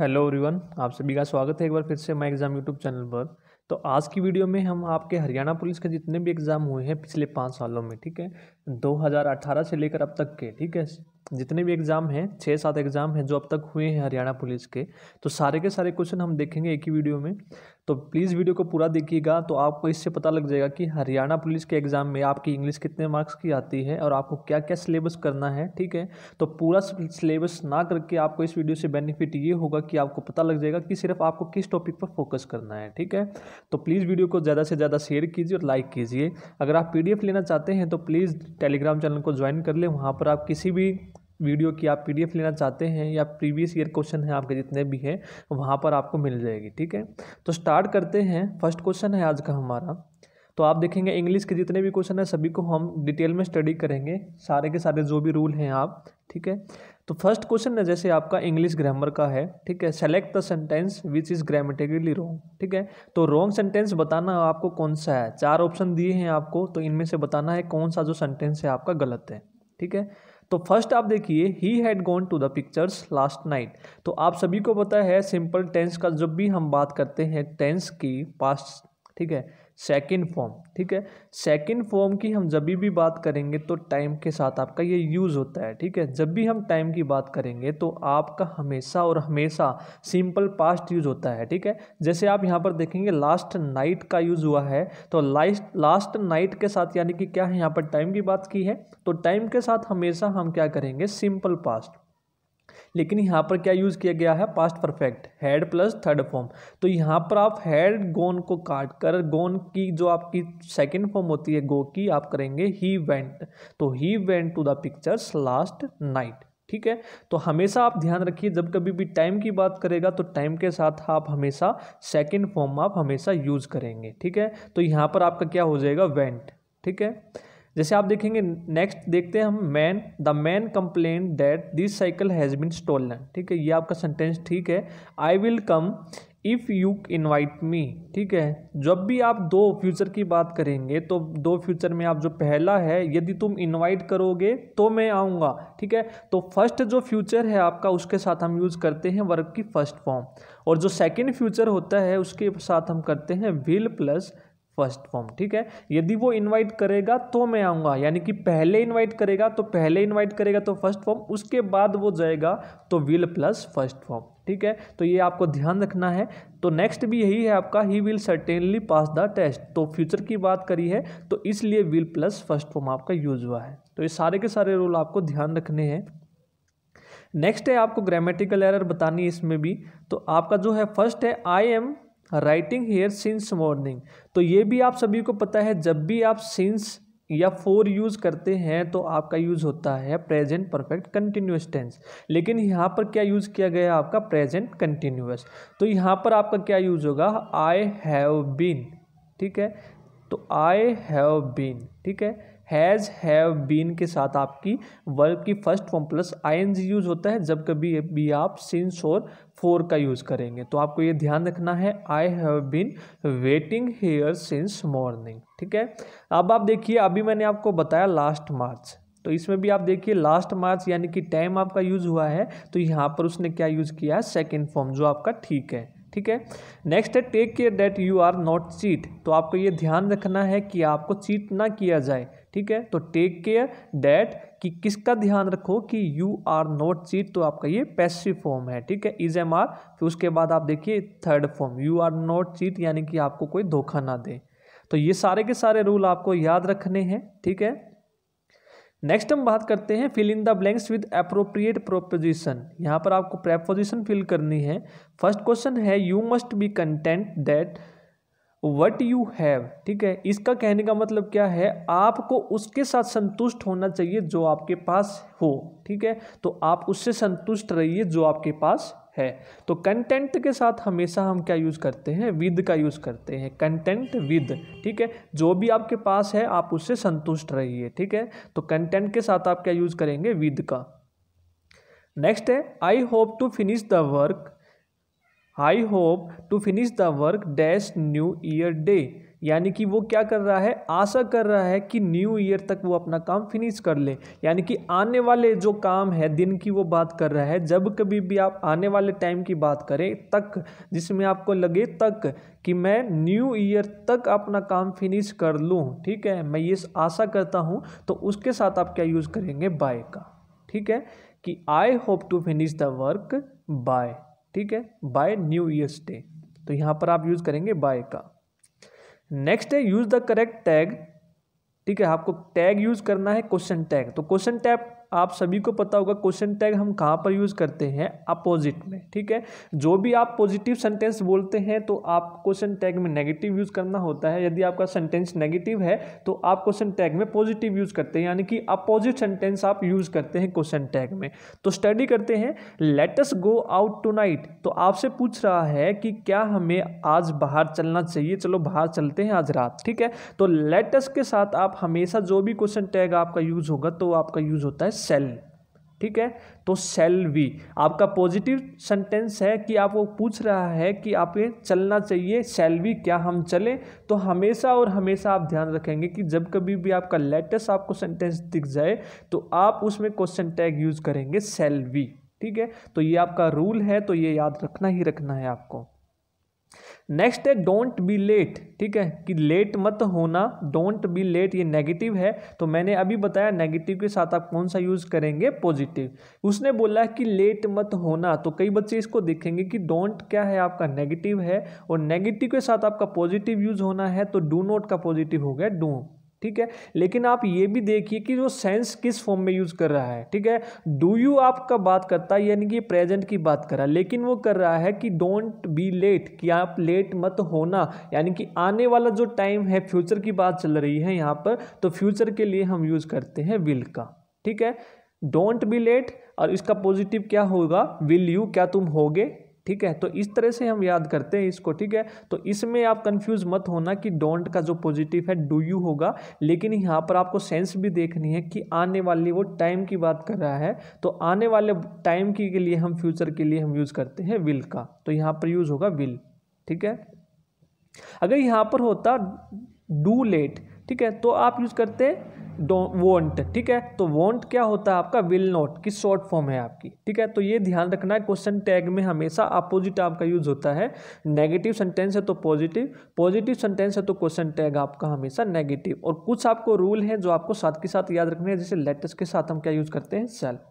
hello everyone आप सभी का स्वागत है एक बार फिर से मैं एग्ज़ाम यूट्यूब चैनल पर तो आज की वीडियो में हम आपके हरियाणा पुलिस के जितने भी एग्ज़ाम हुए हैं पिछले पाँच सालों में ठीक है 2018 से लेकर अब तक के ठीक है जितने भी एग्ज़ाम हैं छः सात एग्ज़ाम हैं जो अब तक हुए हैं हरियाणा पुलिस के तो सारे के सारे क्वेश्चन हम देखेंगे एक ही वीडियो में तो प्लीज़ वीडियो को पूरा देखिएगा तो आपको इससे पता लग जाएगा कि हरियाणा पुलिस के एग्ज़ाम में आपकी इंग्लिश कितने मार्क्स की आती है और आपको क्या क्या सिलेबस करना है ठीक है तो पूरा सिलेबस ना करके आपको इस वीडियो से बेनिफिट ये होगा कि आपको पता लग जाएगा कि सिर्फ आपको किस टॉपिक पर फोकस करना है ठीक है तो प्लीज़ वीडियो को ज़्यादा से ज़्यादा शेयर कीजिए और लाइक कीजिए अगर आप पी लेना चाहते हैं तो प्लीज़ टेलीग्राम चैनल को ज्वाइन कर लें वहाँ पर आप किसी भी वीडियो की आप पीडीएफ लेना चाहते हैं या प्रीवियस ईयर क्वेश्चन है आपके जितने भी हैं वहाँ पर आपको मिल जाएगी ठीक है तो स्टार्ट करते हैं फर्स्ट क्वेश्चन है आज का हमारा तो आप देखेंगे इंग्लिश के जितने भी क्वेश्चन हैं सभी को हम डिटेल में स्टडी करेंगे सारे के सारे जो भी रूल हैं आप ठीक है तो फर्स्ट क्वेश्चन है जैसे आपका इंग्लिश ग्रामर का है ठीक है select the sentence which is grammatically wrong ठीक है तो रॉन्ग सेंटेंस बताना आपको कौन सा है चार ऑप्शन दिए हैं आपको तो इनमें से बताना है कौन सा जो सेंटेंस है आपका गलत है ठीक है तो फर्स्ट आप देखिए he had gone to the pictures last night तो आप सभी को पता है सिंपल टेंस का जब भी हम बात करते हैं टेंस की पास्ट ठीक है सेकंड फॉर्म ठीक है सेकंड फॉर्म की हम जब भी बात करेंगे तो टाइम के साथ आपका ये यूज़ होता है ठीक है जब भी हम टाइम की बात करेंगे तो आपका हमेशा और हमेशा सिंपल पास्ट यूज़ होता है ठीक है जैसे आप यहाँ पर देखेंगे लास्ट नाइट का यूज़ हुआ है तो लास्ट लास्ट नाइट के साथ यानी कि क्या है यहाँ पर टाइम की बात की है तो टाइम के साथ हमेशा हम क्या करेंगे सिंपल पास्ट लेकिन यहाँ पर क्या यूज़ किया गया है past perfect had plus third form तो यहाँ पर आप हैड गोन को काट कर गोन की जो आपकी सेकेंड फॉर्म होती है गो की आप करेंगे ही वेंट तो he went to the pictures last night ठीक है तो हमेशा आप ध्यान रखिए जब कभी भी टाइम की बात करेगा तो टाइम के साथ आप हमेशा सेकेंड फॉर्म आप हमेशा यूज़ करेंगे ठीक है तो यहाँ पर आपका क्या हो जाएगा वेंट ठीक है जैसे आप देखेंगे नेक्स्ट देखते हैं हम man the man complain that this cycle has been stolen ठीक है ये आपका सेंटेंस ठीक है I will come if you invite me ठीक है जब भी आप दो फ्यूचर की बात करेंगे तो दो फ्यूचर में आप जो पहला है यदि तुम इन्वाइट करोगे तो मैं आऊँगा ठीक है तो फर्स्ट जो फ्यूचर है आपका उसके साथ हम यूज़ करते हैं वर्क की फर्स्ट फॉर्म और जो सेकेंड फ्यूचर होता है उसके साथ हम करते हैं विल प्लस फर्स्ट फॉर्म ठीक है यदि वो इनवाइट करेगा तो मैं आऊँगा यानी कि पहले इनवाइट करेगा तो पहले इनवाइट करेगा तो फर्स्ट फॉर्म उसके बाद वो जाएगा तो विल प्लस फर्स्ट फॉर्म ठीक है तो ये आपको ध्यान रखना है तो नेक्स्ट भी यही है आपका he will certainly pass the test तो फ्यूचर की बात करी है तो इसलिए विल प्लस फर्स्ट फॉर्म आपका यूज हुआ है तो ये सारे के सारे रूल आपको ध्यान रखने हैं नेक्स्ट है आपको ग्रामेटिकल एरर बतानी है इसमें भी तो आपका जो है फर्स्ट है I am writing here since morning तो ये भी आप सभी को पता है जब भी आप सिंस या फोर यूज़ करते हैं तो आपका यूज़ होता है प्रेजेंट परफेक्ट कंटिन्यूस टेंस लेकिन यहाँ पर क्या यूज़ किया गया आपका प्रेजेंट कंटिन्यूस तो यहाँ पर आपका क्या यूज़ होगा आई हैव बीन ठीक है तो आई हैव बीन ठीक है हैज़ हैव बीन के साथ आपकी वर्ब की first form plus I use होता है जब कभी भी आप सिंस और फोर का यूज़ करेंगे तो आपको ये ध्यान रखना है I have been waiting here since morning ठीक है अब आप देखिए अभी मैंने आपको बताया लास्ट मार्च तो इसमें भी आप देखिए लास्ट मार्च यानी कि टाइम आपका यूज़ हुआ है तो यहाँ पर उसने क्या यूज़ किया है सेकेंड फॉर्म जो आपका ठीक है ठीक है नेक्स्ट है take care that you are not cheat तो आपको ये ध्यान रखना है कि आपको चीट ना किया जाए ठीक है तो टेक केयर डैट कि किसका ध्यान रखो कि यू आर नॉट चीट तो आपका ये पैसिव फॉर्म है ठीक है इज एम आर फिर उसके बाद आप देखिए third form you are not cheat यानी कि आपको कोई धोखा ना दे तो ये सारे के सारे रूल आपको याद रखने हैं ठीक है नेक्स्ट हम बात करते हैं fill in the blanks with appropriate proposition यहाँ पर आपको प्रेपोजिशन फिल करनी है फर्स्ट क्वेश्चन है you must be content that what you have ठीक है इसका कहने का मतलब क्या है आपको उसके साथ संतुष्ट होना चाहिए जो आपके पास हो ठीक है तो आप उससे संतुष्ट रहिए जो आपके पास है तो कंटेंट के साथ हमेशा हम क्या यूज़ करते हैं विद का यूज़ करते हैं कंटेंट विद ठीक है जो भी आपके पास है आप उससे संतुष्ट रहिए ठीक है तो कंटेंट के साथ आप क्या यूज़ करेंगे विद का नेक्स्ट है I hope to finish the work I hope to finish the work dash new year day यानी कि वो क्या कर रहा है आशा कर रहा है कि न्यू ईयर तक वो अपना काम फिनिश कर ले यानी कि आने वाले जो काम है दिन की वो बात कर रहा है जब कभी भी आप आने वाले टाइम की बात करें तक जिसमें आपको लगे तक कि मैं न्यू ईयर तक अपना काम फिनिश कर लूँ ठीक है मैं ये आशा करता हूँ तो उसके साथ आप क्या यूज़ करेंगे बाय का ठीक है कि I hope to finish the work by ठीक है बाय न्यू ईयर्स डे तो यहाँ पर आप यूज़ करेंगे बाय का नेक्स्ट है यूज़ द करेक्ट टैग ठीक है आपको टैग यूज़ करना है क्वेश्चन टैग तो क्वेश्चन टैग आप सभी को पता होगा क्वेश्चन टैग हम कहाँ पर यूज़ करते हैं अपोजिट में ठीक है जो भी आप पॉजिटिव सेंटेंस बोलते हैं तो आप क्वेश्चन टैग में नेगेटिव यूज़ करना होता है यदि आपका सेंटेंस नेगेटिव है तो आप क्वेश्चन टैग में पॉजिटिव यूज़ करते हैं यानी कि अपोजिट सेंटेंस आप यूज़ करते हैं क्वेश्चन टैग में तो स्टडी करते हैं लेटस गो आउट टू तो आपसे पूछ रहा है कि क्या हमें आज बाहर चलना चाहिए चलो बाहर चलते हैं आज रात ठीक है तो लेटस के साथ आप हमेशा जो भी क्वेश्चन टैग आपका यूज़ होगा तो आपका यूज़ होता है सेल ठीक है तो सेल वी आपका पॉजिटिव सेंटेंस है कि आप वो पूछ रहा है कि आपके चलना चाहिए सेल वी क्या हम चलें तो हमेशा और हमेशा आप ध्यान रखेंगे कि जब कभी भी आपका लेटेस्ट आपको सेंटेंस दिख जाए तो आप उसमें क्वेश्चन टैग यूज़ करेंगे सेल वी ठीक है तो ये आपका रूल है तो ये याद रखना ही रखना है आपको नेक्स्ट है डोंट बी लेट ठीक है कि लेट मत होना डोंट बी लेट ये नेगेटिव है तो मैंने अभी बताया नेगेटिव के साथ आप कौन सा यूज़ करेंगे पॉजिटिव उसने बोला कि लेट मत होना तो कई बच्चे इसको देखेंगे कि डोंट क्या है आपका नेगेटिव है और नेगेटिव के साथ आपका पॉजिटिव यूज़ होना है तो डू नोट का पॉजिटिव हो गया डू ठीक है लेकिन आप ये भी देखिए कि वो सेंस किस फॉर्म में यूज़ कर रहा है ठीक है डू यू आपका बात करता है यानी कि प्रेजेंट की बात कर रहा है लेकिन वो कर रहा है कि डोंट बी लेट कि आप लेट मत होना यानी कि आने वाला जो टाइम है फ्यूचर की बात चल रही है यहाँ पर तो फ्यूचर के लिए हम यूज़ करते हैं विल का ठीक है डोंट बी लेट और इसका पॉजिटिव क्या होगा विल यू क्या तुम होगे ठीक है तो इस तरह से हम याद करते हैं इसको ठीक है तो इसमें आप कंफ्यूज मत होना कि डोंट का जो पॉजिटिव है डू यू होगा लेकिन यहाँ पर आपको सेंस भी देखनी है कि आने वाली वो टाइम की बात कर रहा है तो आने वाले टाइम की के लिए हम फ्यूचर के लिए हम यूज़ करते हैं विल का तो यहाँ पर यूज़ होगा विल ठीक है अगर यहाँ पर होता डू लेट ठीक है तो आप यूज़ करते हैं वोंट ठीक है तो वोंट क्या होता है आपका विल नॉट की शॉर्ट फॉर्म है आपकी ठीक है तो ये ध्यान रखना है क्वेश्चन टैग में हमेशा अपोजिट आपका यूज होता है नेगेटिव सेंटेंस है तो पॉजिटिव पॉजिटिव सेंटेंस है तो क्वेश्चन टैग आपका हमेशा नेगेटिव और कुछ आपको रूल है जो आपको साथ के साथ याद रखने हैं जैसे लेटेस्ट के साथ हम क्या यूज करते हैं सेल्फ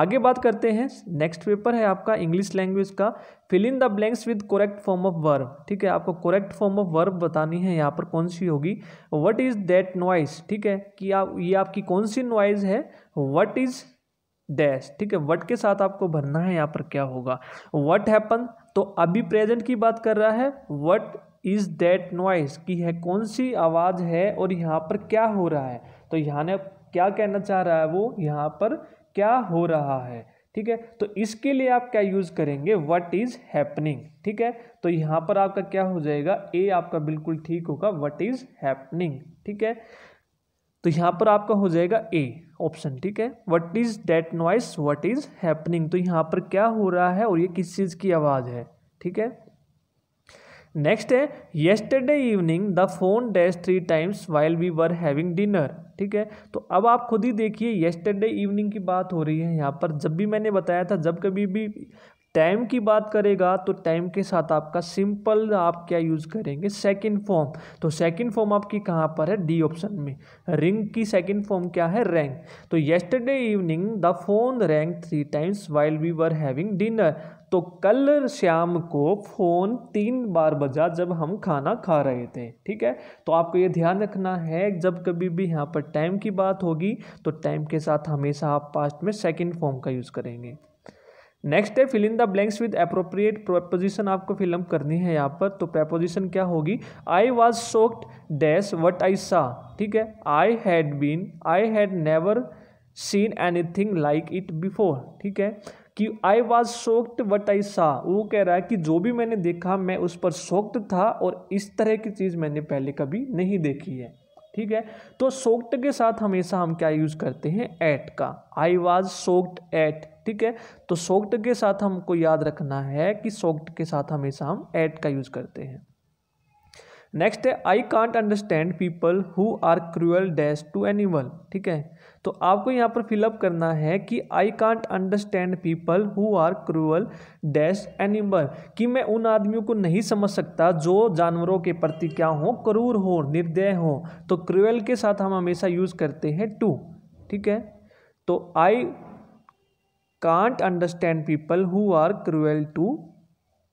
आगे बात करते हैं नेक्स्ट पेपर है आपका इंग्लिश लैंग्वेज का fill in the blanks with correct form of verb ठीक है आपको करेक्ट फॉर्म ऑफ वर्ब बतानी है यहाँ पर कौन सी होगी वट इज़ दैट नॉइज ठीक है कि आप ये आपकी कौन सी नॉइज़ है वट इज़ डैश ठीक है वट के साथ आपको भरना है यहाँ पर क्या होगा वट हैपन तो अभी प्रेजेंट की बात कर रहा है वट इज़ दैट नॉइज की है कौन सी आवाज़ है और यहाँ पर क्या हो रहा है तो यहाँ ने क्या कहना चाह रहा है वो यहाँ पर क्या हो रहा है ठीक है तो इसके लिए आप क्या यूज़ करेंगे वट इज़ हैपनिंग ठीक है तो यहाँ पर आपका क्या हो जाएगा ए आपका बिल्कुल ठीक होगा वट इज़ हैपनिंग ठीक है तो यहाँ पर आपका हो जाएगा ए ऑप्शन ठीक है what is that noise what is happening तो यहाँ पर क्या हो रहा है और ये किस चीज़ की आवाज़ है ठीक है नेक्स्ट है yesterday evening the phone dash three times while we were having dinner ठीक है तो अब आप खुद ही देखिए येस्टरडे इवनिंग की बात हो रही है यहाँ पर जब भी मैंने बताया था जब कभी भी टाइम की बात करेगा तो टाइम के साथ आपका सिंपल आप क्या यूज़ करेंगे सेकंड फॉर्म तो सेकंड फॉर्म आपकी कहाँ पर है डी ऑप्शन में रिंग की सेकंड फॉर्म क्या है रैंक तो yesterday evening the phone rang three times while we were having dinner तो कल शाम को फ़ोन तीन बार बजा जब हम खाना खा रहे थे ठीक है तो आपको ये ध्यान रखना है जब कभी भी यहाँ पर टाइम की बात होगी तो टाइम के साथ हमेशा आप पास्ट में सेकंड फॉर्म का यूज़ करेंगे नेक्स्ट है fill in the blanks with appropriate preposition आपको फिलअप करनी है यहाँ पर तो प्रपोजिशन क्या होगी I was shocked dash what I saw ठीक है I had been I had never seen any thing like it before ठीक है कि I was shocked what I saw वो कह रहा है कि जो भी मैंने देखा मैं उस पर सोक्ड था और इस तरह की चीज़ मैंने पहले कभी नहीं देखी है ठीक है तो सोक्ट के साथ हमेशा हम क्या यूज़ करते हैं एट का आई वॉज सोक्ट एट ठीक है तो सोक्ट के साथ हमको याद रखना है कि सोक्ट के साथ हमेशा हम एट का यूज़ करते हैं नेक्स्ट है I can't understand people who are cruel dash to animal ठीक है तो आपको यहाँ पर फिलअप करना है कि I can't understand people who are cruel dash animal कि मैं उन आदमियों को नहीं समझ सकता जो जानवरों के प्रति क्या हो क्रूर हो निर्दय हो तो क्रूअल के साथ हम हमेशा यूज़ करते हैं टू ठीक है तो I can't understand people who are cruel to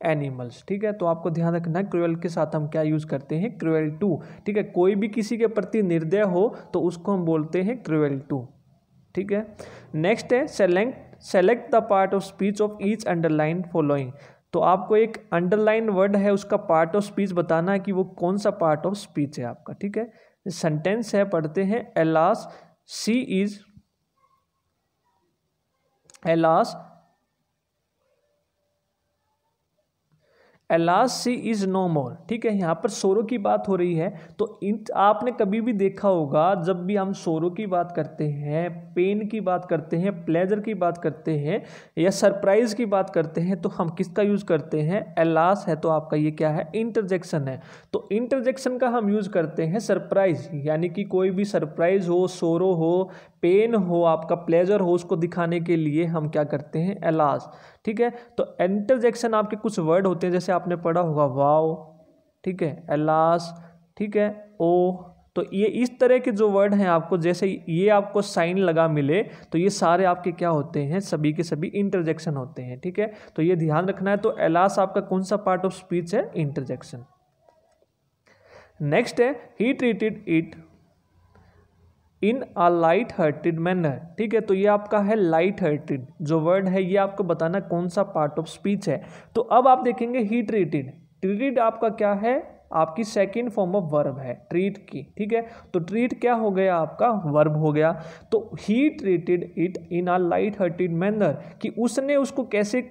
animals ठीक है तो आपको ध्यान रखना क्रुएल के साथ हम क्या यूज़ करते हैं क्रुएल टू ठीक है कोई भी किसी के प्रति निर्दय हो तो उसको हम बोलते हैं क्रुएल टू ठीक है नेक्स्ट है select select the part of speech of each underline following तो आपको एक अंडरलाइन वर्ड है उसका पार्ट ऑफ स्पीच बताना है कि वो कौन सा पार्ट ऑफ स्पीच है आपका ठीक है सेंटेंस है पढ़ते हैं alas she is alas alas she is no more ठीक है यहाँ पर सोरो की बात हो रही है तो इन आपने कभी भी देखा होगा जब भी हम सोरो की बात करते हैं पेन की बात करते हैं प्लेजर की बात करते हैं या सरप्राइज़ की बात करते हैं तो हम किसका यूज़ करते हैं एलास है तो आपका ये क्या है इंटरजेक्शन है तो इंटरजेक्शन का हम यूज़ करते हैं सरप्राइज़ यानी कि कोई भी सरप्राइज़ हो सोरो हो पेन हो आपका प्लेजर हो उसको दिखाने के लिए हम क्या करते हैं एलास ठीक है तो इंटरजेक्शन आपके कुछ वर्ड होते हैं जैसे आपने पढ़ा होगा वाओ ठीक है एलास ठीक है ओ तो ये इस तरह के जो वर्ड हैं आपको जैसे ये आपको साइन लगा मिले तो ये सारे आपके क्या होते हैं सभी के सभी इंटरजेक्शन होते हैं ठीक है तो ये ध्यान रखना है तो एलास आपका कौन सा पार्ट ऑफ स्पीच है इंटरजेक्शन नेक्स्ट है he treated it in a light hearted manner ठीक है तो ये आपका है लाइट हार्टेड जो वर्ड है ये आपको बताना कौन सा पार्ट ऑफ स्पीच है तो अब आप देखेंगे ही ट्रीटेड ट्रीटेड आपका क्या है आपकी सेकेंड फॉर्म ऑफ वर्ब है ट्रीट की ठीक है तो ट्रीट क्या हो गया आपका वर्ब हो गया तो he treated it in a light hearted manner कि उसने उसको कैसे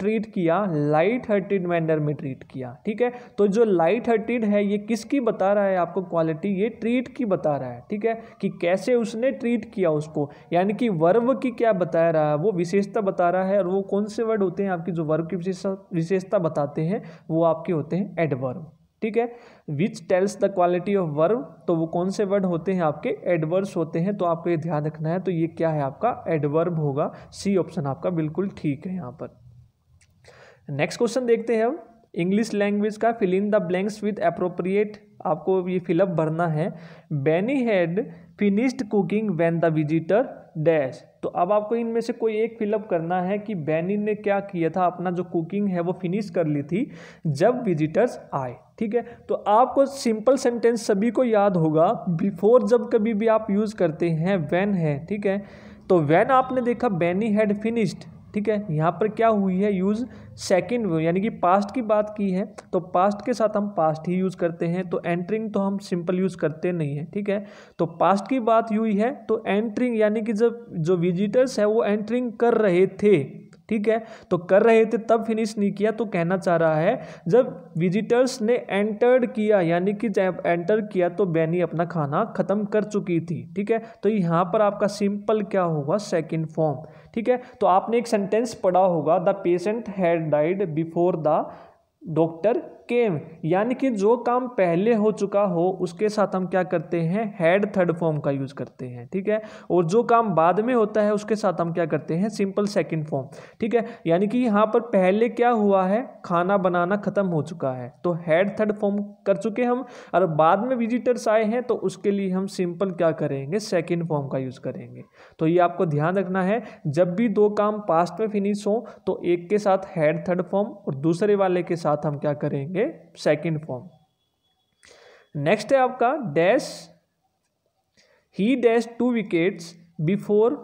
ट्रीट किया लाइट हर्टेड मैनर में ट्रीट किया ठीक है तो जो लाइट हर्टेड है ये किसकी बता रहा है आपको क्वालिटी ये ट्रीट की बता रहा है ठीक है कि कैसे उसने ट्रीट किया उसको यानी कि वर्व की क्या बता रहा है वो विशेषता बता रहा है और वो कौन से वर्ड होते हैं आपकी जो वर्व की विशेषता बताते हैं वो आपके होते हैं एडवर्व ठीक है which tells the quality of verb तो वो कौन से वर्ड होते हैं आपके एडवर्ब्स होते हैं तो आपको ये ध्यान रखना है तो ये क्या है आपका एडवर्ब होगा सी ऑप्शन आपका बिल्कुल ठीक है यहाँ पर नेक्स्ट क्वेश्चन देखते हैं अब इंग्लिश लैंग्वेज का fill in the blanks with appropriate आपको ये फिलअप भरना है Benny had finished cooking when the visitor dash तो अब आपको इनमें से कोई एक फिलअप करना है कि बैनी ने क्या किया था अपना जो कुकिंग है वो फिनिश कर ली थी जब विजिटर्स आए ठीक है तो आपको सिंपल सेंटेंस सभी को याद होगा बिफोर जब कभी भी आप यूज़ करते हैं वैन है ठीक है तो वैन आपने देखा बैनी हैड फिनिश्ड ठीक है यहाँ पर क्या हुई है यूज़ सेकेंड यानी कि पास्ट की बात की है तो पास्ट के साथ हम पास्ट ही यूज़ करते हैं तो एंट्रिंग तो हम सिंपल यूज़ करते नहीं हैं ठीक है तो पास्ट की बात हुई है तो एंट्रिंग यानी कि जब जो विजिटर्स है वो एंट्रिंग कर रहे थे ठीक है तो कर रहे थे तब फिनिश नहीं किया तो कहना चाह रहा है जब विजिटर्स ने एंटर्ड किया यानी कि जब एंटर किया तो बैनी अपना खाना ख़त्म कर चुकी थी ठीक है तो यहाँ पर आपका सिंपल क्या होगा सेकेंड फॉर्म ठीक है तो आपने एक सेंटेंस पढ़ा होगा the patient had died before the doctor came यानी कि जो काम पहले हो चुका हो उसके साथ हम क्या करते हैं हेड थर्ड फॉर्म का यूज करते हैं ठीक है और जो काम बाद में होता है उसके साथ हम क्या करते हैं सिंपल सेकंड फॉर्म ठीक है यानी कि यहाँ पर पहले क्या हुआ है खाना बनाना खत्म हो चुका है तो हेड थर्ड फॉर्म कर चुके हम और बाद में विजिटर्स आए हैं तो उसके लिए हम सिंपल क्या करेंगे सेकेंड फॉर्म का यूज करेंगे तो ये आपको ध्यान रखना है जब भी दो काम पास्ट में फिनिश हो तो एक के साथ हेड थर्ड फॉर्म और दूसरे वाले के साथ साथ हम क्या करेंगे सेकंड फॉर्म नेक्स्ट है आपका dash he dash two wickets before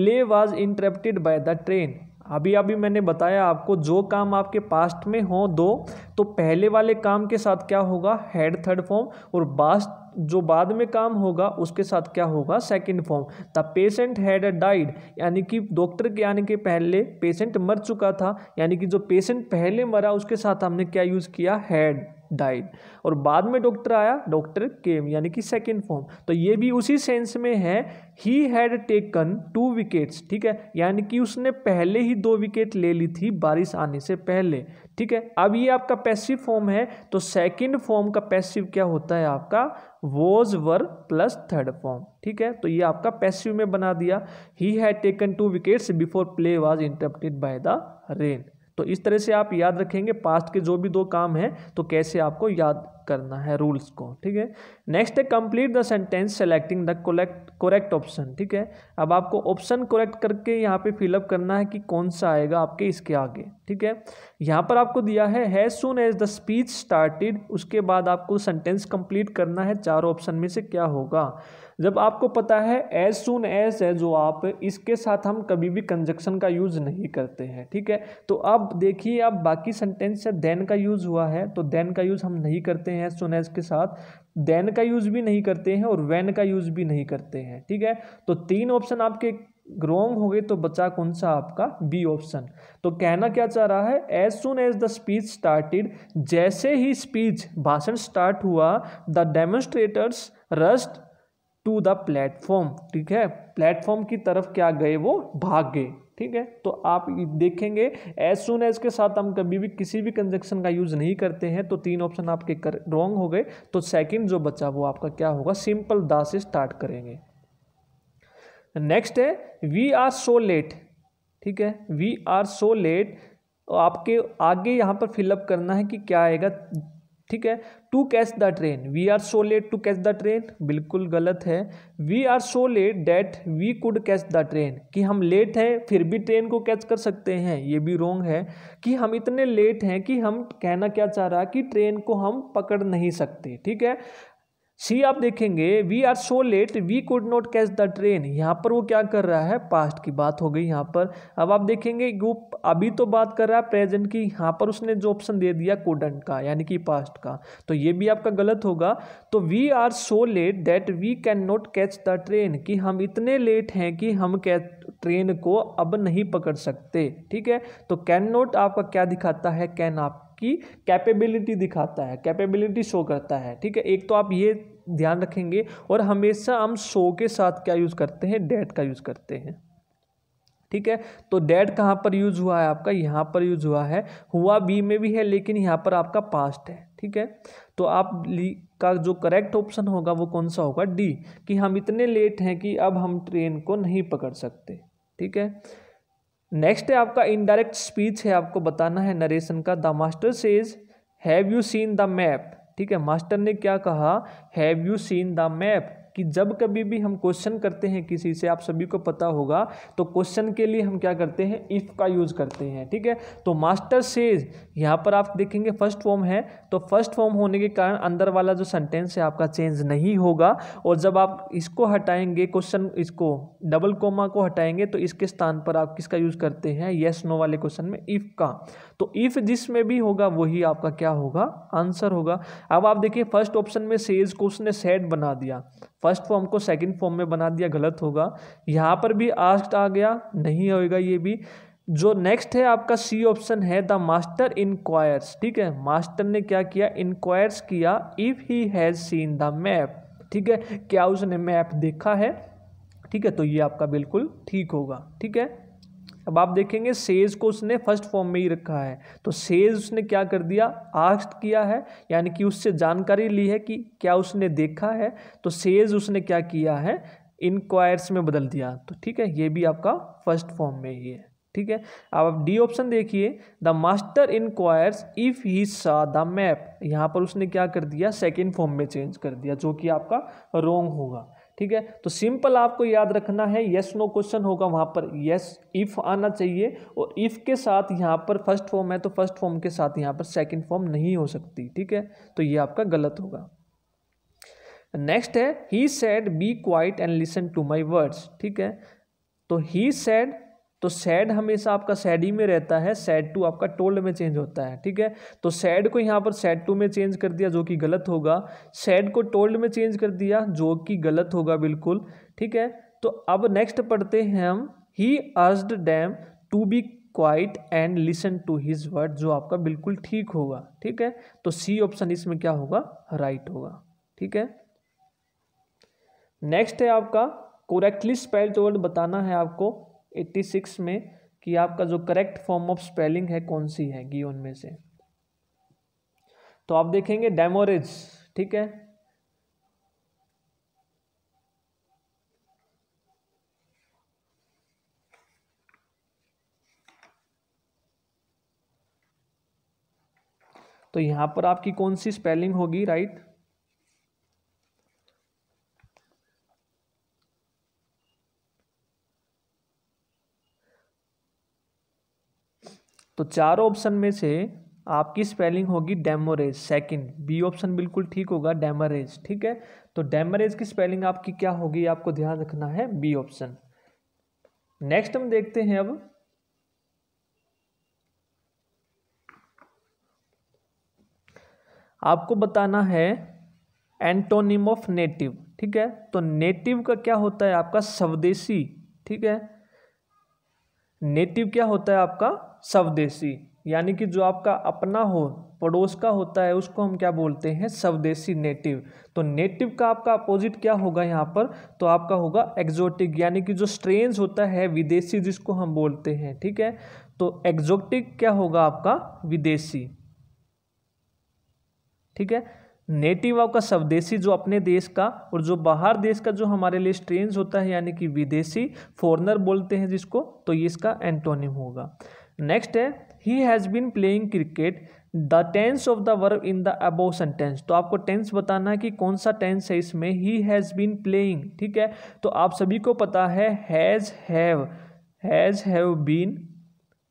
play was interrupted by the train अभी अभी मैंने बताया आपको जो काम आपके पास्ट में हो दो तो पहले वाले काम के साथ क्या होगा हेड थर्ड फॉर्म और बास्ट जो बाद में काम होगा उसके साथ क्या होगा second form the patient had died यानी कि डॉक्टर के आने के पहले पेशेंट मर चुका था यानी कि जो पेशेंट पहले मरा उसके साथ हमने क्या यूज़ किया हैड डाइड और बाद में डॉक्टर आया डॉक्टर केम यानी कि सेकेंड फॉर्म तो ये भी उसी सेंस में है he had taken two wickets ठीक है यानी कि उसने पहले ही दो विकेट ले ली थी बारिश आने से पहले ठीक है अब ये आपका पैसिव फॉर्म है तो सेकेंड फॉर्म का पैसिव क्या होता है आपका was were plus third form ठीक है तो ये आपका पैसिव में बना दिया he had taken two wickets before play was interrupted by the rain तो इस तरह से आप याद रखेंगे पास्ट के जो भी दो काम हैं तो कैसे आपको याद करना है रूल्स को ठीक है नेक्स्ट है complete the sentence selecting the collect correct option ठीक है अब आपको ऑप्शन करेक्ट करके यहाँ पे फिलअप करना है कि कौन सा आएगा आपके इसके आगे ठीक है यहाँ पर आपको दिया है has soon as the speech started उसके बाद आपको सेंटेंस कंप्लीट करना है चारों ऑप्शन में से क्या होगा जब आपको पता है एज सुन एज है जो आप इसके साथ हम कभी भी कंजक्शन का यूज़ नहीं करते हैं ठीक है तो अब देखिए अब बाकी सेंटेंस से देन का यूज़ हुआ है तो देन का यूज़ हम नहीं करते हैं एज सुन एज के साथ देन का यूज़ भी नहीं करते हैं और वैन का यूज़ भी नहीं करते हैं ठीक है तो तीन ऑप्शन आपके रोंग हो गए तो बचा कौन सा आपका बी ऑप्शन तो कहना क्या चाह रहा है as soon as the speech started जैसे ही स्पीच भाषण स्टार्ट हुआ the demonstrators rushed to the platform ठीक है प्लेटफॉर्म की तरफ क्या गए वो भाग गए ठीक है तो आप देखेंगे एज सुन एज के साथ हम कभी भी किसी भी कंजक्शन का यूज़ नहीं करते हैं तो तीन ऑप्शन आपके कर रॉन्ग हो गए तो सेकंड जो बचा वो आपका क्या होगा सिंपल दा से स्टार्ट करेंगे नेक्स्ट है वी आर सो लेट ठीक है वी आर सो लेट आपके आगे यहाँ पर फिलअप करना है कि क्या आएगा ठीक है to catch the train we are so late to catch the train बिल्कुल गलत है we are so late that we could catch the train कि हम लेट हैं फिर भी ट्रेन को कैच कर सकते हैं ये भी रोंग है कि हम इतने लेट हैं कि हम कहना क्या चाह रहा कि ट्रेन को हम पकड़ नहीं सकते ठीक है सी आप देखेंगे we are so late we could not catch the train यहाँ पर वो क्या कर रहा है पास्ट की बात हो गई यहाँ पर अब आप देखेंगे वो अभी तो बात कर रहा है प्रेजेंट की यहाँ पर उसने जो ऑप्शन दे दिया कुडंट का यानी कि पास्ट का तो ये भी आपका गलत होगा तो we are so late that we can not catch the train कि हम इतने लेट हैं कि हम कैच ट्रेन को अब नहीं पकड़ सकते ठीक है तो कैन नॉट आपका क्या दिखाता है कैन आप की कैपेबिलिटी दिखाता है कैपेबिलिटी शो करता है ठीक है एक तो आप ये ध्यान रखेंगे और हमेशा हम सो के साथ क्या यूज़ करते हैं डेट का यूज़ करते हैं ठीक है तो डेट कहाँ पर यूज़ हुआ है आपका यहाँ पर यूज़ हुआ है हुआ बी में भी है लेकिन यहाँ पर आपका पास्ट है ठीक है तो आप ली का जो करेक्ट ऑप्शन होगा वो कौन सा होगा डी कि हम इतने लेट हैं कि अब हम ट्रेन को नहीं पकड़ सकते ठीक है नेक्स्ट है आपका इनडायरेक्ट स्पीच है आपको बताना है नरेशन का the master says have you seen the map ठीक है मास्टर ने क्या कहा have you seen the map कि जब कभी भी हम क्वेश्चन करते हैं किसी से आप सभी को पता होगा तो क्वेश्चन के लिए हम क्या करते हैं इफ़ का यूज़ करते हैं ठीक है तो मास्टर सेज यहाँ पर आप देखेंगे फर्स्ट फॉर्म है तो फर्स्ट फॉर्म होने के कारण अंदर वाला जो सेंटेंस है आपका चेंज नहीं होगा और जब आप इसको हटाएंगे क्वेश्चन इसको डबल कोमा को हटाएंगे तो इसके स्थान पर आप किसका यूज़ करते हैं येस नो वाले क्वेश्चन में इफ़ का तो इफ़ जिसमें भी होगा वही आपका क्या होगा आंसर होगा अब आप देखिए फर्स्ट ऑप्शन में सेज को उसने सेट बना दिया फर्स्ट फॉर्म को सेकंड फॉर्म में बना दिया गलत होगा यहाँ पर भी आस्ट आ गया नहीं होएगा ये भी जो नेक्स्ट है आपका सी ऑप्शन है द मास्टर इंक्वायर्स ठीक है मास्टर ने क्या किया इंक्वायर्स किया if he has seen the map ठीक है क्या उसने मैप देखा है ठीक है तो ये आपका बिल्कुल ठीक होगा ठीक है अब आप देखेंगे सेज को उसने फर्स्ट फॉर्म में ही रखा है तो सेज उसने क्या कर दिया आस्ट किया है यानी कि उससे जानकारी ली है कि क्या उसने देखा है तो सेज उसने क्या किया है इनक्वायर्स में बदल दिया तो ठीक है ये भी आपका फर्स्ट फॉर्म में ही है ठीक है अब आप डी ऑप्शन देखिए the master inquires if he saw the map यहाँ पर उसने क्या कर दिया सेकेंड फॉर्म में चेंज कर दिया जो कि आपका रोंग होगा ठीक है तो सिंपल आपको याद रखना है येस नो क्वेश्चन होगा वहां पर येस इफ़ आना चाहिए और इफ़ के साथ यहां पर फर्स्ट फॉर्म है तो फर्स्ट फॉर्म के साथ यहां पर सेकंड फॉर्म नहीं हो सकती ठीक है तो ये आपका गलत होगा नेक्स्ट है he said be quiet and listen to my words ठीक है तो ही सेड तो सैड हमेशा आपका सैड ही में रहता है सैड टू आपका टोल्ड में चेंज होता है ठीक है तो सैड को यहाँ पर सैड टू में चेंज कर दिया जो कि गलत होगा सैड को टोल्ड में चेंज कर दिया जो कि गलत होगा बिल्कुल ठीक है तो अब नेक्स्ट पढ़ते हैं हम he urged them to be quiet and listen to his word जो आपका बिल्कुल ठीक होगा ठीक है तो सी ऑप्शन इसमें क्या होगा राइट right होगा ठीक है नेक्स्ट है आपका कोरेक्टली स्पेल्ड वर्ड बताना है आपको 86 में कि आपका जो करेक्ट फॉर्म ऑफ स्पेलिंग है कौन सी है गी में से तो आप देखेंगे डेमोरेज ठीक है तो यहां पर आपकी कौन सी स्पेलिंग होगी राइट तो चारों ऑप्शन में से आपकी स्पेलिंग होगी डेमोरेज सेकंड बी ऑप्शन बिल्कुल ठीक होगा डेमरेज ठीक है तो डेमरेज की स्पेलिंग आपकी क्या होगी आपको ध्यान रखना है बी ऑप्शन नेक्स्ट हम देखते हैं अब आपको बताना है एंटोनिम ऑफ नेटिव ठीक है तो नेटिव का क्या होता है आपका स्वदेशी ठीक है नेटिव क्या होता है आपका स्वदेशी यानी कि जो आपका अपना हो पड़ोस का होता है उसको हम क्या बोलते हैं स्वदेशी नेटिव तो नेटिव का आपका अपोजिट क्या होगा यहाँ पर तो आपका होगा एक्जोटिक यानी कि जो स्ट्रेंज होता है विदेशी जिसको हम बोलते हैं ठीक है तो एक्जोटिक क्या होगा आपका विदेशी ठीक है नेटिव आपका स्वदेशी जो अपने देश का और जो बाहर देश का जो हमारे लिए स्ट्रेंज होता है यानी कि विदेशी फॉरनर बोलते हैं जिसको तो ये इसका एंटोनिम होगा नेक्स्ट है he has been playing cricket the tense of the verb in the above sentence तो आपको टेंस बताना है कि कौन सा टेंस है इसमें ही हैज़ बीन प्लेइंग ठीक है तो आप सभी को पता है has have has have been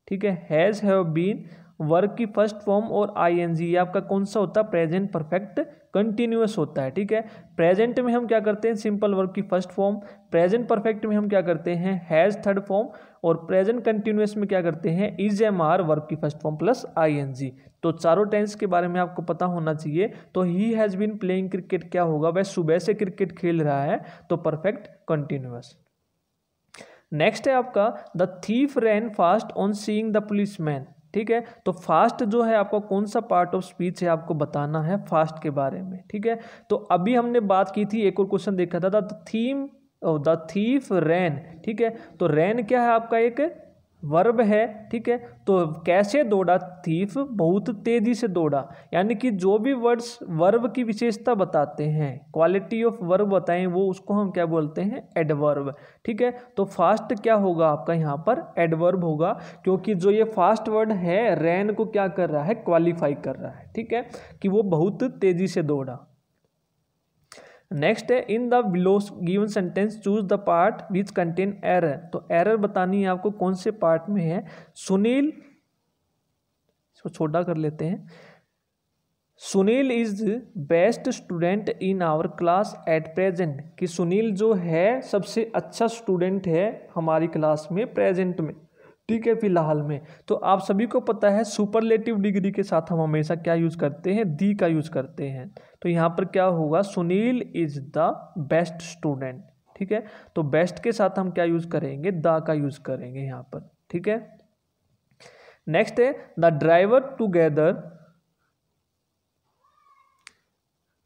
ठीक है हैज़ हैव बीन वर्ब की फर्स्ट फॉर्म और आई एन जी आपका कौन सा होता है प्रेजेंट परफेक्ट कंटिन्यूस होता है ठीक है प्रेजेंट में हम क्या करते हैं सिंपल वर्ब की फर्स्ट फॉर्म प्रेजेंट परफेक्ट में हम क्या करते हैं हैज़ थर्ड फॉर्म और प्रेजेंट कंटिन्यूस में क्या करते हैं इज एम आर वर्ब की first form plus I N G तो चारों टेंस के बारे में आपको पता होना चाहिए तो he has been playing cricket क्या होगा वह सुबह से क्रिकेट खेल रहा है तो परफेक्ट कंटिन्यूस नेक्स्ट है आपका the thief ran fast on seeing the policeman ठीक है तो फास्ट जो है आपका कौन सा पार्ट ऑफ स्पीच है आपको बताना है फास्ट के बारे में ठीक है तो अभी हमने बात की थी एक और क्वेश्चन देखा था the theme the thief ran ठीक है तो रैन क्या है आपका एक वर्ब है ठीक है तो कैसे दौड़ा थीफ बहुत तेज़ी से दौड़ा यानी कि जो भी वर्ड्स वर्ब की विशेषता बताते हैं क्वालिटी ऑफ वर्ब बताएं वो उसको हम क्या बोलते हैं एडवर्ब ठीक है तो फास्ट क्या होगा आपका यहाँ पर एडवर्ब होगा क्योंकि जो ये फास्ट वर्ड है रैन को क्या कर रहा है क्वालिफाई कर रहा है ठीक है कि वो बहुत तेज़ी से दौड़ा नेक्स्ट है in the below given sentence choose the part which contain error तो एरर बतानी है आपको कौन से पार्ट में है सुनील इसको छोटा कर लेते हैं Sunil is best student in our class at present कि सुनील जो है सबसे अच्छा स्टूडेंट है हमारी क्लास में प्रेजेंट में ठीक है फिलहाल में तो आप सभी को पता है सुपरलेटिव डिग्री के साथ हम हमेशा क्या यूज़ करते हैं दी का यूज़ करते हैं तो यहाँ पर क्या होगा Sunil is the best student ठीक है तो बेस्ट के साथ हम क्या यूज़ करेंगे द का यूज़ करेंगे यहाँ पर ठीक है नेक्स्ट है the driver together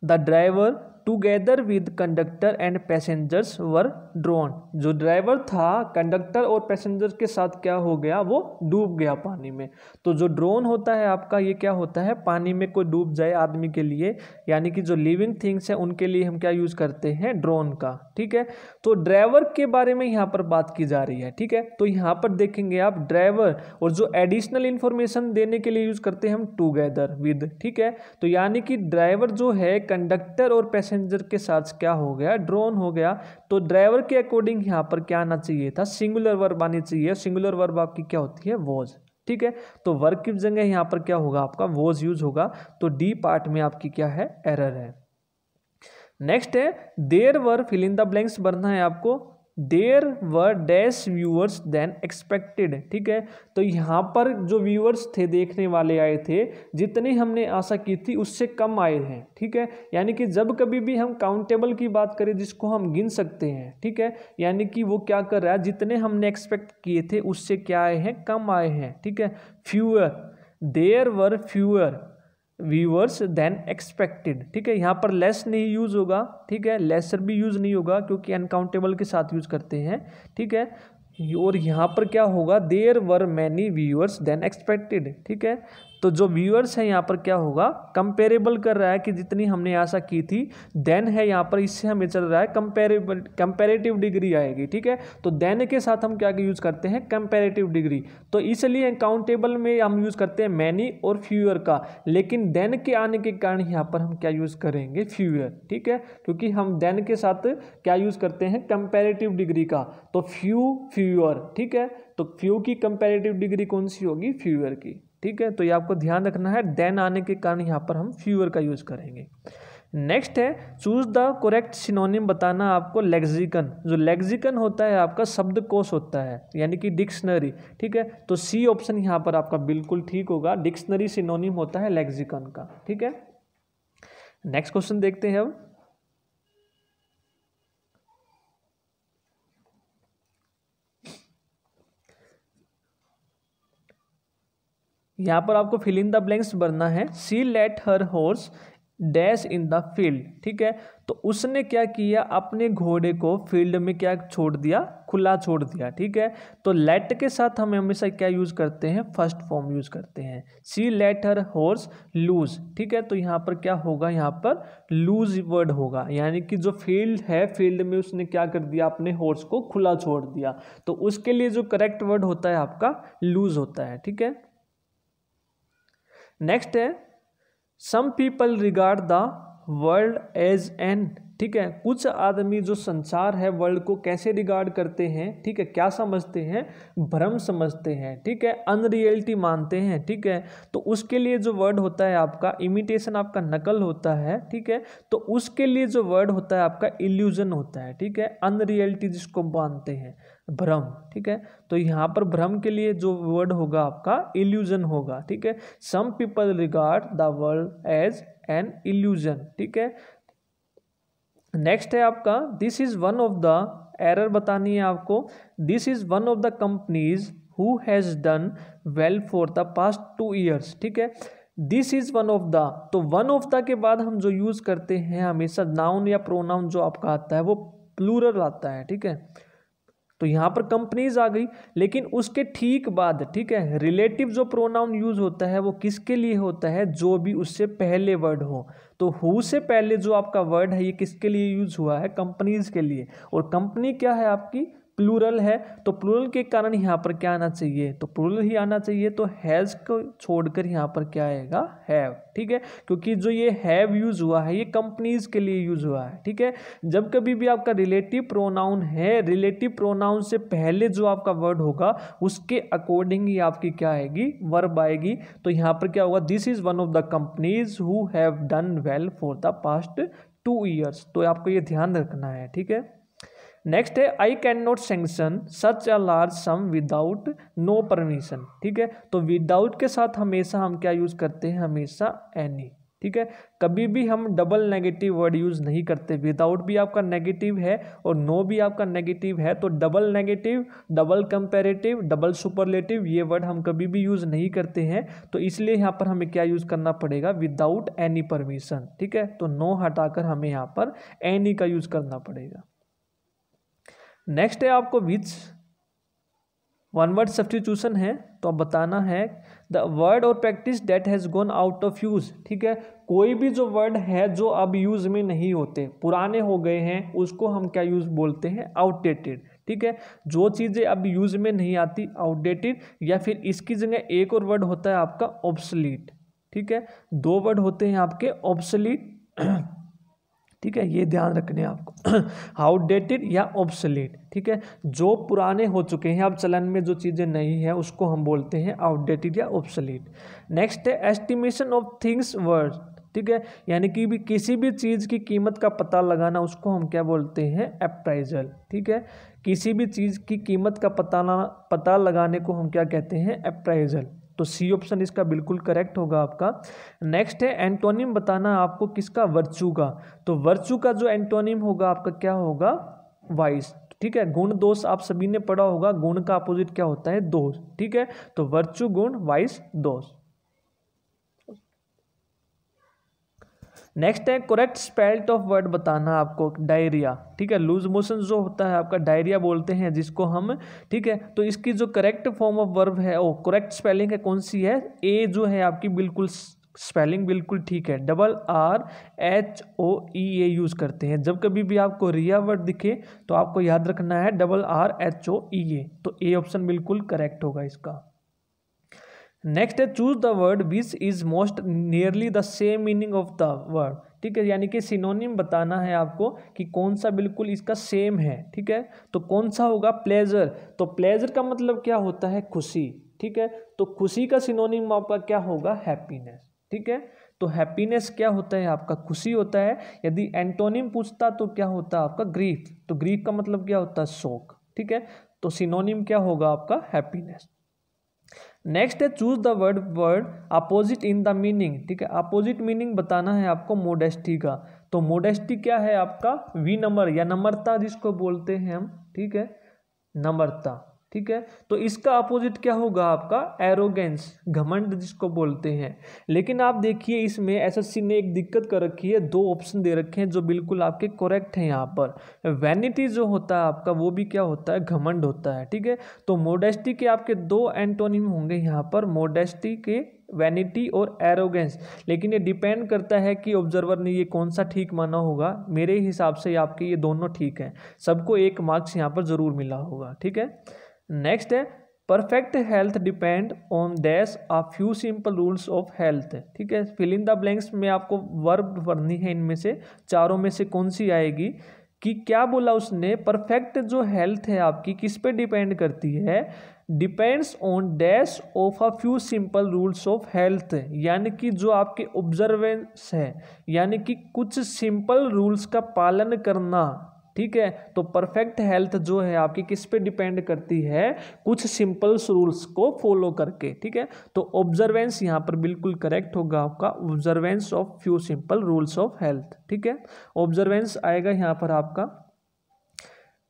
the driver together with conductor and passengers were drowned जो ड्राइवर था कंडक्टर और पैसेंजर के साथ क्या हो गया वो डूब गया पानी में तो जो ड्रोन होता है आपका ये क्या होता है पानी में कोई डूब जाए आदमी के लिए यानी कि जो लिविंग थिंग्स हैं उनके लिए हम क्या यूज़ करते हैं ड्रोन का ठीक है तो ड्राइवर के बारे में यहाँ पर बात की जा रही है ठीक है तो यहाँ पर देखेंगे आप ड्राइवर और जो एडिशनल इन्फॉर्मेशन देने के लिए यूज़ करते हैं हम टूगेदर विद ठीक है तो यानी कि ड्राइवर जो है कंडक्टर और पैसेंजर पैसेंजर के साथ क्या हो गया ड्रोन हो गया तो ड्राइवर के अकॉर्डिंग यहाँ पर क्या आना चाहिए था सिंगुलर वर्ब आनी चाहिए सिंगुलर वर्ब आपकी क्या होती है वॉज ठीक है तो वर्क की जगह यहाँ पर क्या होगा आपका वॉज यूज होगा तो डी पार्ट में आपकी क्या है एरर है नेक्स्ट है there were filling the blanks भरना है आपको there were dash viewers than expected ठीक है तो यहाँ पर जो व्यूअर्स थे देखने वाले आए थे जितनी हमने आशा की थी उससे कम आए हैं ठीक है यानी कि जब कभी भी हम काउंटेबल की बात करें जिसको हम गिन सकते हैं ठीक है यानी कि वो क्या कर रहा है जितने हमने एक्सपेक्ट किए थे उससे क्या आए हैं कम आए हैं ठीक है fewer there were fewer viewers than expected ठीक है यहाँ पर लेस नहीं यूज़ होगा ठीक है लेसर भी यूज़ नहीं होगा क्योंकि अनकाउंटेबल के साथ यूज़ करते हैं ठीक है और यहाँ पर क्या होगा there were many viewers than expected ठीक है तो जो व्यूअर्स है यहाँ पर क्या होगा कंपेरेबल कर रहा है कि जितनी हमने आशा की थी देन है यहाँ पर इससे हमें चल रहा है कंपेरेबल कंपेरेटिव डिग्री आएगी ठीक है तो देन के साथ हम क्या यूज़ करते हैं कंपेरेटिव डिग्री तो इसलिए काउंटेबल में हम यूज़ करते हैं मैनी और फ्यूअर का लेकिन देन के आने के कारण यहाँ पर हम क्या यूज़ करेंगे फ्यूअर ठीक है क्योंकि हम देन के साथ क्या यूज़ करते हैं कंपेरेटिव डिग्री का तो फ्यू फ्यूअर ठीक है तो फ्यू की कंपेरेटिव डिग्री कौन सी होगी फ्यूअर की ठीक है तो ये आपको ध्यान रखना है देन आने के कारण यहाँ पर हम फ्यूअर का यूज़ करेंगे नेक्स्ट है चूज द करेक्ट सिनोनिम बताना आपको लेक्सिकन जो लेक्सिकन होता है आपका शब्दकोश होता है यानी कि डिक्शनरी ठीक है तो सी ऑप्शन यहाँ पर आपका बिल्कुल ठीक होगा डिक्शनरी सिनोनिम होता है लेक्सिकन का ठीक है नेक्स्ट क्वेश्चन देखते हैं अब यहाँ पर आपको फिल इन द ब्लैंक्स भरना है see let her horse dash in the field ठीक है तो उसने क्या किया अपने घोड़े को फील्ड में क्या छोड़ दिया खुला छोड़ दिया ठीक है तो लेट के साथ हम हमेशा क्या यूज़ करते हैं फर्स्ट फॉर्म यूज़ करते हैं see let her horse loose ठीक है तो यहाँ पर क्या होगा यहाँ पर लूज वर्ड होगा यानी कि जो फील्ड है फील्ड में उसने क्या कर दिया अपने हॉर्स को खुला छोड़ दिया तो उसके लिए जो करेक्ट वर्ड होता है आपका लूज होता है ठीक है नेक्स्ट है some people regard the world as an ठीक है कुछ आदमी जो संसार है वर्ल्ड को कैसे रिगार्ड करते हैं ठीक है क्या समझते हैं भ्रम समझते हैं ठीक है अनरियलिटी मानते हैं ठीक है तो उसके लिए जो वर्ड होता है आपका इमिटेशन आपका नकल होता है ठीक है तो उसके लिए जो वर्ड होता है आपका इल्यूजन होता है ठीक है अनरियलिटी जिसको मानते हैं भ्रम ठीक है तो यहाँ पर भ्रम के लिए जो वर्ड होगा आपका इल्यूजन होगा ठीक है some people regard the world as an illusion ठीक है नेक्स्ट है आपका this is one of the error बतानी है आपको this is one of the companies who has done well for the past two years ठीक है this is one of the तो वन ऑफ द के बाद हम जो यूज़ करते हैं हमेशा नाउन या प्रोनाउन जो आपका आता है वो प्लूरल आता है ठीक है तो यहाँ पर कंपनीज आ गई लेकिन उसके ठीक बाद ठीक है रिलेटिव जो प्रोनाउन यूज़ होता है वो किसके लिए होता है जो भी उससे पहले वर्ड हो तो हु से पहले जो आपका वर्ड है ये किसके लिए यूज हुआ है कंपनीज के लिए और कंपनी क्या है आपकी प्लूरल है तो प्लूरल के कारण यहाँ पर क्या आना चाहिए तो प्लूरल ही आना चाहिए तो हैज़ को छोड़कर यहाँ पर क्या आएगा हैव ठीक है क्योंकि जो ये हैव यूज़ हुआ है ये कंपनीज के लिए यूज़ हुआ है ठीक है जब कभी भी आपका रिलेटिव प्रोनाउन है रिलेटिव प्रोनाउन से पहले जो आपका वर्ड होगा उसके अकॉर्डिंग ही आपकी क्या आएगी वर्ब आएगी तो यहाँ पर क्या होगा this is one of the companies who have done well for the past two years तो आपको ये ध्यान रखना है ठीक है नेक्स्ट है I can not sanction such a large sum without no permission ठीक है तो विदाउट के साथ हमेशा हम क्या यूज़ करते हैं हमेशा एनी ठीक है कभी भी हम डबल नेगेटिव वर्ड यूज़ नहीं करते विदाउट भी आपका नेगेटिव है और नो भी आपका नेगेटिव है तो double negative double comparative double superlative ये वर्ड हम कभी भी यूज़ नहीं करते हैं तो इसलिए यहाँ पर हमें क्या यूज़ करना पड़ेगा विदाउट एनी परमिशन ठीक है तो नो हटाकर हमें यहाँ पर एनी का यूज़ करना पड़ेगा नेक्स्ट है आपको विच वन वर्ड सब्सटीट्यूशन है तो आप बताना है द वर्ड और practice that has gone out of use ठीक है कोई भी जो वर्ड है जो अब यूज़ में नहीं होते पुराने हो गए हैं उसको हम क्या यूज़ बोलते हैं आउटडेटेड ठीक है जो चीज़ें अब यूज़ में नहीं आती आउटडेटेड या फिर इसकी जगह एक और वर्ड होता है आपका ऑब्सलीट ठीक है दो वर्ड होते हैं आपके ऑब्सलीट ठीक है ये ध्यान रखने आपको आउटडेटेड या ऑब्सलेट ठीक है जो पुराने हो चुके हैं अब चलन में जो चीज़ें नहीं है उसको हम बोलते हैं आउटडेटेड या ऑब्सलेट नेक्स्ट है एस्टिमेशन ऑफ थिंग्स वर्ड ठीक है यानी कि भी किसी भी चीज़ की कीमत का पता लगाना उसको हम क्या बोलते हैं अप्राइजल ठीक है किसी भी चीज़ की कीमत का पता पता लगाने को हम क्या कहते हैं अप्राइजल तो सी ऑप्शन इसका बिल्कुल करेक्ट होगा आपका नेक्स्ट है एंटोनिम बताना आपको किसका वर्चू का तो वर्चू का जो एंटोनिम होगा आपका क्या होगा वाइस ठीक है गुण दोष आप सभी ने पढ़ा होगा गुण का अपोजिट क्या होता है दोष ठीक है तो वर्चू गुण वाइस दोष नेक्स्ट है करेक्ट स्पेल्ट ऑफ वर्ड बताना आपको डायरिया ठीक है लूज मोशन जो होता है आपका डायरिया बोलते हैं जिसको हम ठीक है तो इसकी जो करेक्ट फॉर्म ऑफ वर्ब है ओ करेक्ट स्पेलिंग है कौन सी है ए जो है आपकी बिल्कुल स्पेलिंग बिल्कुल ठीक है double R H O E A use करते हैं जब कभी भी आपको रिया वर्ड दिखे तो आपको याद रखना है double R H O E A तो ए ऑप्शन बिल्कुल करेक्ट होगा इसका नेक्स्ट है choose the word which is most nearly the same meaning of the word ठीक है यानी कि सिनोनिम बताना है आपको कि कौन सा बिल्कुल इसका सेम है ठीक है तो कौन सा होगा प्लेजर तो प्लेजर का मतलब क्या होता है खुशी ठीक है तो खुशी का सिनोनिम आपका क्या होगा हैप्पीनेस ठीक है तो हैप्पीनेस क्या होता है आपका खुशी होता है यदि एंटोनिम पूछता तो क्या होता आपका ग्रीफ तो ग्रीफ का मतलब क्या होता है शोक ठीक है तो सिनोनिम क्या होगा आपका हैप्पीनेस नेक्स्ट है choose the word word opposite in the meaning ठीक है अपोजिट मीनिंग बताना है आपको मोडेस्टी का तो मोडेस्टी क्या है आपका वी नंबर या नम्रता जिसको बोलते हैं हम ठीक है नम्रता ठीक है तो इसका अपोजिट क्या होगा आपका एरोगेंस घमंड जिसको बोलते हैं लेकिन आप देखिए इसमें एस ने एक दिक्कत कर रखी है दो ऑप्शन दे रखे हैं जो बिल्कुल आपके करेक्ट हैं यहाँ पर वैनिटी जो होता है आपका वो भी क्या होता है घमंड होता है ठीक है तो मोडेस्टी के आपके दो एंटोनिम होंगे यहाँ पर मोडेस्टी के वैनिटी और एरोगेंस लेकिन ये डिपेंड करता है कि ऑब्जर्वर ने ये कौन सा ठीक माना होगा मेरे हिसाब से आपके ये दोनों ठीक हैं सबको एक मार्क्स यहाँ पर ज़रूर मिला होगा ठीक है नेक्स्ट है perfect health depend on these a few simple rules of health ठीक है फिलिंग द ब्लैंक्स में आपको वर्ब भरनी है इनमें से चारों में से कौन सी आएगी कि क्या बोला उसने परफेक्ट जो हेल्थ है आपकी किस पे डिपेंड करती है depends on dash of a few simple rules of health यानी कि जो आपके ऑब्जर्वेंस है यानी कि कुछ सिंपल रूल्स का पालन करना ठीक है तो परफेक्ट हेल्थ जो है आपकी किस पे डिपेंड करती है कुछ सिंपल्स रूल्स को फॉलो करके ठीक है तो ऑब्जर्वेंस यहाँ पर बिल्कुल करेक्ट होगा आपका observance of few simple rules of health ठीक है ऑब्जर्वेंस आएगा यहाँ पर आपका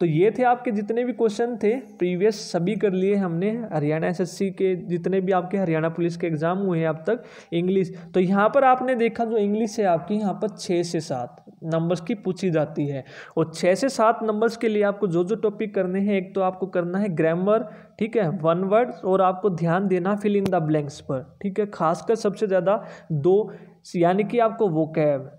तो ये थे आपके जितने भी क्वेश्चन थे प्रीवियस सभी कर लिए हमने हरियाणा एसएससी के जितने भी आपके हरियाणा पुलिस के एग्ज़ाम हुए हैं अब तक इंग्लिश तो यहाँ पर आपने देखा जो इंग्लिश है आपकी यहाँ पर छः से सात नंबर्स की पूछी जाती है और छः से सात नंबर्स के लिए आपको जो जो टॉपिक करने हैं एक तो आपको करना है ग्रामर ठीक है वन वर्ड और आपको ध्यान देना फिल इन द ब्लैंक्स पर ठीक है खासकर सबसे ज़्यादा दो यानी कि आपको वो कैब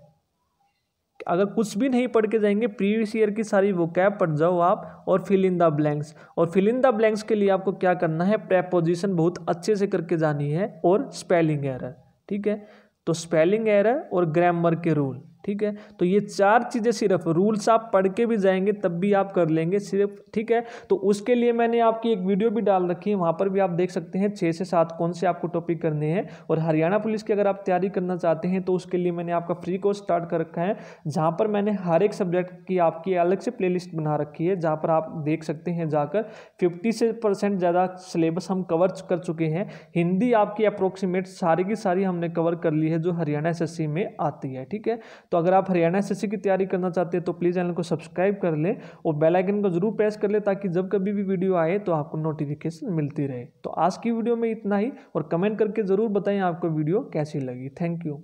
अगर कुछ भी नहीं पढ़ के जाएंगे प्रीवियस ईयर की सारी वो कैब पढ़ जाओ आप और फिल इन द ब्लैंक्स और फिल इन द ब्लैंक्स के लिए आपको क्या करना है प्रेपोजिशन बहुत अच्छे से करके जानी है और स्पेलिंग एरर ठीक है तो स्पेलिंग एरर और ग्रामर के रूल ठीक है तो ये चार चीज़ें सिर्फ रूल्स आप पढ़ के भी जाएंगे तब भी आप कर लेंगे सिर्फ ठीक है तो उसके लिए मैंने आपकी एक वीडियो भी डाल रखी है वहाँ पर भी आप देख सकते हैं छः से सात कौन से आपको टॉपिक करने हैं और हरियाणा पुलिस की अगर आप तैयारी करना चाहते हैं तो उसके लिए मैंने आपका फ्री कोर्स स्टार्ट कर रखा है जहाँ पर मैंने हर एक सब्जेक्ट की आपकी अलग से प्ले बना रखी है जहाँ पर आप देख सकते हैं जाकर फिफ्टी से परसेंट ज़्यादा सिलेबस हम कवर कर चुके हैं हिंदी आपकी अप्रोक्सीमेट सारी की सारी हमने कवर कर ली है जो हरियाणा एस में आती है ठीक है तो अगर आप हरियाणा एस की तैयारी करना चाहते हैं तो प्लीज़ चैनल को सब्सक्राइब कर लें और बेल आइकन को जरूर प्रेस कर लें ताकि जब कभी भी वीडियो आए तो आपको नोटिफिकेशन मिलती रहे तो आज की वीडियो में इतना ही और कमेंट करके ज़रूर बताएं आपको वीडियो कैसी लगी थैंक यू